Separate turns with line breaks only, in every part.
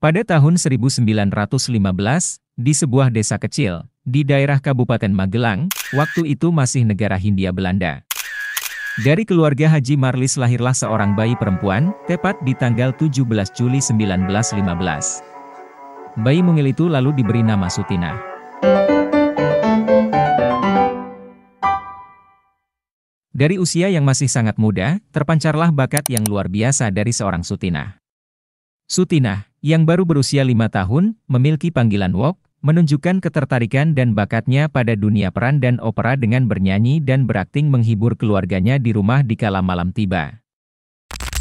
Pada tahun 1915, di sebuah desa kecil, di daerah Kabupaten Magelang, waktu itu masih negara Hindia Belanda. Dari keluarga Haji Marlis lahirlah seorang bayi perempuan, tepat di tanggal 17 Juli 1915. Bayi mungil itu lalu diberi nama Sutina. Dari usia yang masih sangat muda, terpancarlah bakat yang luar biasa dari seorang Sutina. Sutinah yang baru berusia lima tahun, memiliki panggilan Wok, menunjukkan ketertarikan dan bakatnya pada dunia peran dan opera dengan bernyanyi dan berakting menghibur keluarganya di rumah di kala malam tiba.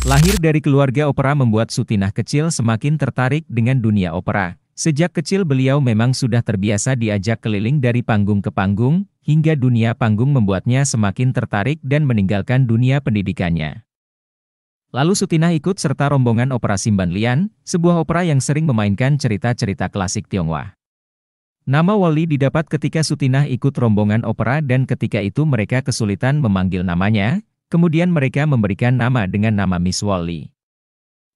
Lahir dari keluarga opera membuat Sutinah kecil semakin tertarik dengan dunia opera. Sejak kecil beliau memang sudah terbiasa diajak keliling dari panggung ke panggung, hingga dunia panggung membuatnya semakin tertarik dan meninggalkan dunia pendidikannya. Lalu Sutina ikut serta rombongan opera Simban Lian, sebuah opera yang sering memainkan cerita-cerita klasik Tionghoa. Nama Wally didapat ketika Sutina ikut rombongan opera dan ketika itu mereka kesulitan memanggil namanya, kemudian mereka memberikan nama dengan nama Miss Wally.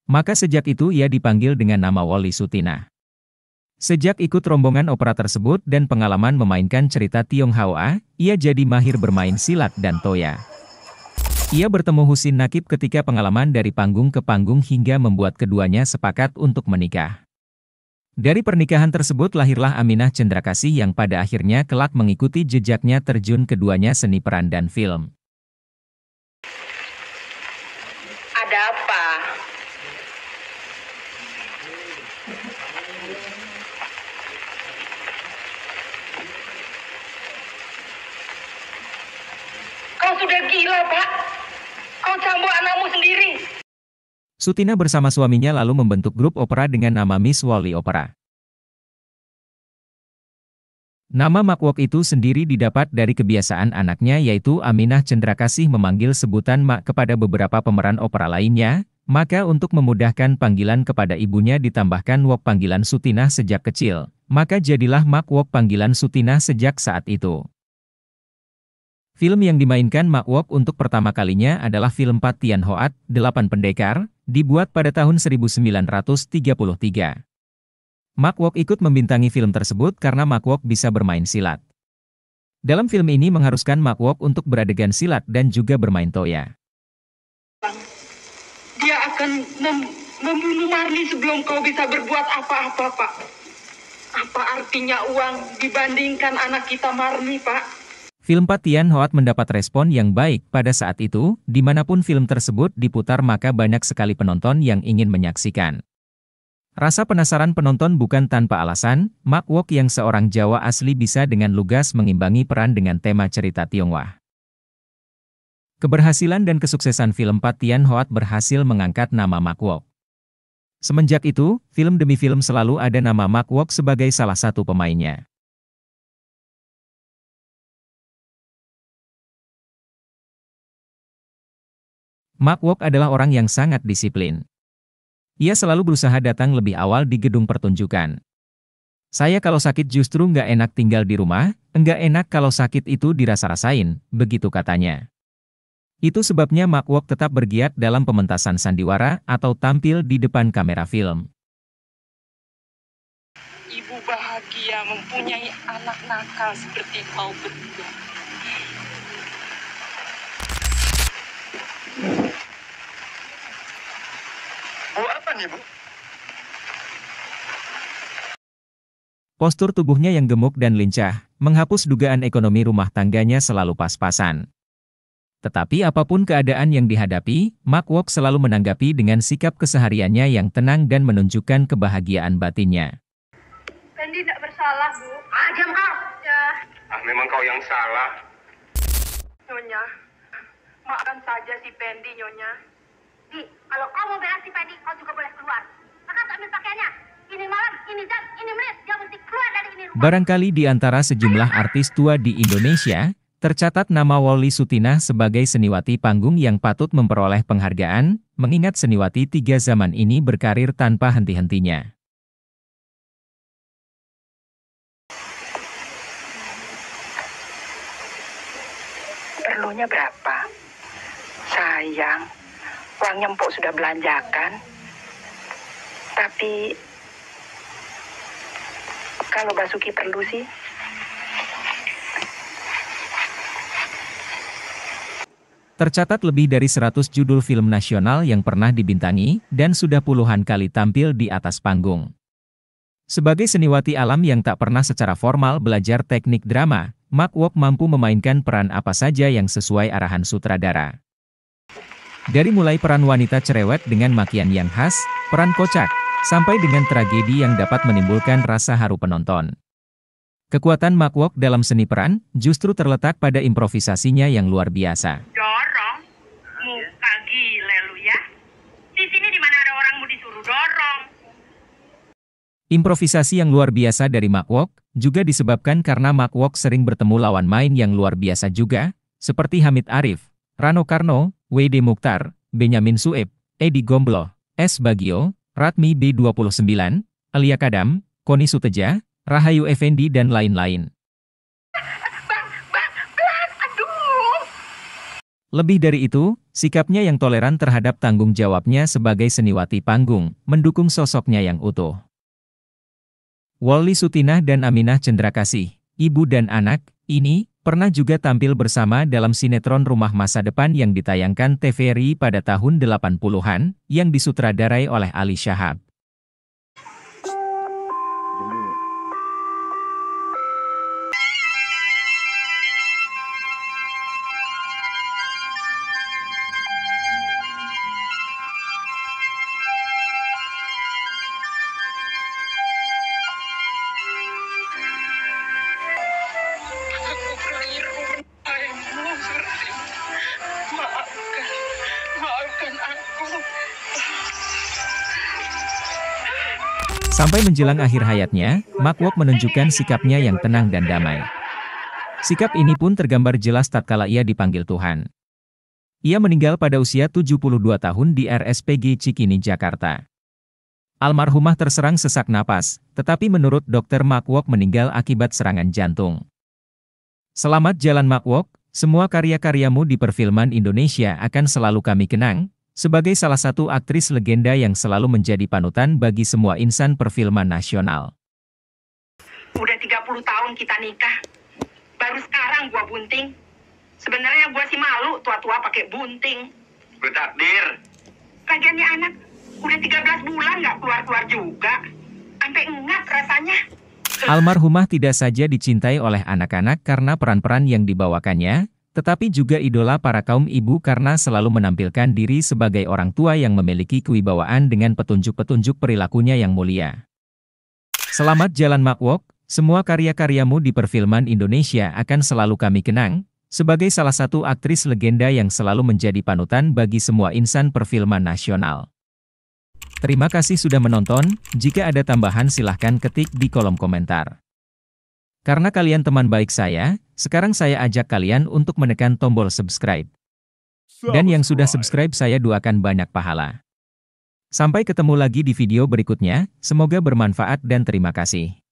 Maka sejak itu ia dipanggil dengan nama Wally Sutina. Sejak ikut rombongan opera tersebut dan pengalaman memainkan cerita Tionghoa, ia jadi mahir bermain silat dan toya. Ia bertemu Husin Nakib ketika pengalaman dari panggung ke panggung hingga membuat keduanya sepakat untuk menikah. Dari pernikahan tersebut lahirlah Aminah Cendrakasih yang pada akhirnya kelak mengikuti jejaknya terjun keduanya seni peran dan film. Ada apa? Kau sudah gila, Pak. Kau sambu anakmu sendiri. Sutina bersama suaminya lalu membentuk grup opera dengan nama Miss Wally Opera. Nama Makwok itu sendiri didapat dari kebiasaan anaknya yaitu Aminah Cendrakasih memanggil sebutan Mak kepada beberapa pemeran opera lainnya, maka untuk memudahkan panggilan kepada ibunya ditambahkan Wok panggilan Sutinah sejak kecil, maka jadilah Mak panggilan Sutinah sejak saat itu. Film yang dimainkan Mak Wok untuk pertama kalinya adalah film Pat Tian Hoat, Delapan Pendekar, dibuat pada tahun 1933. Mak Wok ikut membintangi film tersebut karena Mak Wok bisa bermain silat. Dalam film ini mengharuskan Mak Wok untuk beradegan silat dan juga bermain toya. Dia akan mem membunuh Marni sebelum kau bisa berbuat apa-apa, Pak. Apa artinya uang dibandingkan anak kita Marni, Pak? Film Patian Hoat mendapat respon yang baik pada saat itu, dimanapun film tersebut diputar maka banyak sekali penonton yang ingin menyaksikan. Rasa penasaran penonton bukan tanpa alasan, Mak Wok yang seorang Jawa asli bisa dengan lugas mengimbangi peran dengan tema cerita Tionghoa. Keberhasilan dan kesuksesan film Patian Hoat berhasil mengangkat nama Mak Wok. Semenjak itu, film demi film selalu ada nama Mak Wok sebagai salah satu pemainnya. Mark Wok adalah orang yang sangat disiplin. Ia selalu berusaha datang lebih awal di gedung pertunjukan. Saya kalau sakit justru nggak enak tinggal di rumah, nggak enak kalau sakit itu dirasa-rasain, begitu katanya. Itu sebabnya Mark Wok tetap bergiat dalam pementasan sandiwara atau tampil di depan kamera film. Ibu bahagia mempunyai anak nakal seperti kau berdua. apa nih bu? Postur tubuhnya yang gemuk dan lincah, menghapus dugaan ekonomi rumah tangganya selalu pas-pasan. Tetapi apapun keadaan yang dihadapi, Mark Wok selalu menanggapi dengan sikap kesehariannya yang tenang dan menunjukkan kebahagiaan batinnya. Fendi tidak bersalah, Bu. Ah, diam kau! Ya. Ah, memang kau yang salah. Nyonya, maafkan saja si Fendi, Nyonya. Di, kalau kau mau bela si Padi, kau juga boleh keluar. Maka ambil pakaiannya. Ini malam, ini jam, ini menit, dia mesti keluar dari ini rumah. Barangkali di antara sejumlah artis tua di Indonesia, tercatat nama Wally Sutina sebagai seniwati panggung yang patut memperoleh penghargaan, mengingat seniwati tiga zaman ini berkarir tanpa henti-hentinya. Perlunya berapa? Sayang, uangnya empok sudah belanjakan. Tapi kalau Basuki perlu sih Tercatat lebih dari 100 judul film nasional yang pernah dibintangi dan sudah puluhan kali tampil di atas panggung. Sebagai seniwati alam yang tak pernah secara formal belajar teknik drama, Mark Wok mampu memainkan peran apa saja yang sesuai arahan sutradara. Dari mulai peran wanita cerewet dengan makian yang khas, peran kocak, sampai dengan tragedi yang dapat menimbulkan rasa haru penonton. Kekuatan Makwok dalam seni peran justru terletak pada improvisasinya yang luar biasa. Dorong, muka gile lu ya. Di sini di mana ada mau disuruh dorong. Improvisasi yang luar biasa dari Makwok juga disebabkan karena Makwok sering bertemu lawan main yang luar biasa juga, seperti Hamid Arif, Rano Karno, WD Mukhtar, Benyamin Sueb, Edi Gomblo, S. Bagio, Ratmi B29, Elia Kadam, Koni Suteja, Rahayu Effendi dan lain-lain. Lebih dari itu, sikapnya yang toleran terhadap tanggung jawabnya sebagai seniwati panggung, mendukung sosoknya yang utuh. Wali Sutinah dan Aminah Cendrakasih, ibu dan anak, ini, Pernah juga tampil bersama dalam sinetron Rumah Masa Depan yang ditayangkan TVRI pada tahun 80-an, yang disutradarai oleh Ali Syahab. Sampai menjelang akhir hayatnya, Mark Wok menunjukkan sikapnya yang tenang dan damai. Sikap ini pun tergambar jelas tatkala ia dipanggil Tuhan. Ia meninggal pada usia 72 tahun di RSPG Cikini, Jakarta. Almarhumah terserang sesak napas, tetapi menurut dokter Mark Wok meninggal akibat serangan jantung. Selamat jalan Mark Wok, semua karya-karyamu di perfilman Indonesia akan selalu kami kenang, sebagai salah satu aktris legenda yang selalu menjadi panutan bagi semua insan perfilman nasional. Udah 30 tahun kita nikah, baru sekarang gua bunting. Sebenarnya gua sih malu tua-tua pakai bunting. takdir. Lagiannya anak udah 13 bulan nggak keluar-keluar juga. Sampai ingat rasanya. Almarhumah tidak saja dicintai oleh anak-anak karena peran-peran yang dibawakannya, tetapi juga idola para kaum ibu karena selalu menampilkan diri sebagai orang tua yang memiliki kewibawaan dengan petunjuk-petunjuk perilakunya yang mulia. Selamat jalan Makwok, semua karya-karyamu di perfilman Indonesia akan selalu kami kenang, sebagai salah satu aktris legenda yang selalu menjadi panutan bagi semua insan perfilman nasional. Terima kasih sudah menonton, jika ada tambahan silahkan ketik di kolom komentar. Karena kalian teman baik saya, sekarang saya ajak kalian untuk menekan tombol subscribe. Dan yang sudah subscribe saya doakan banyak pahala. Sampai ketemu lagi di video berikutnya, semoga bermanfaat dan terima kasih.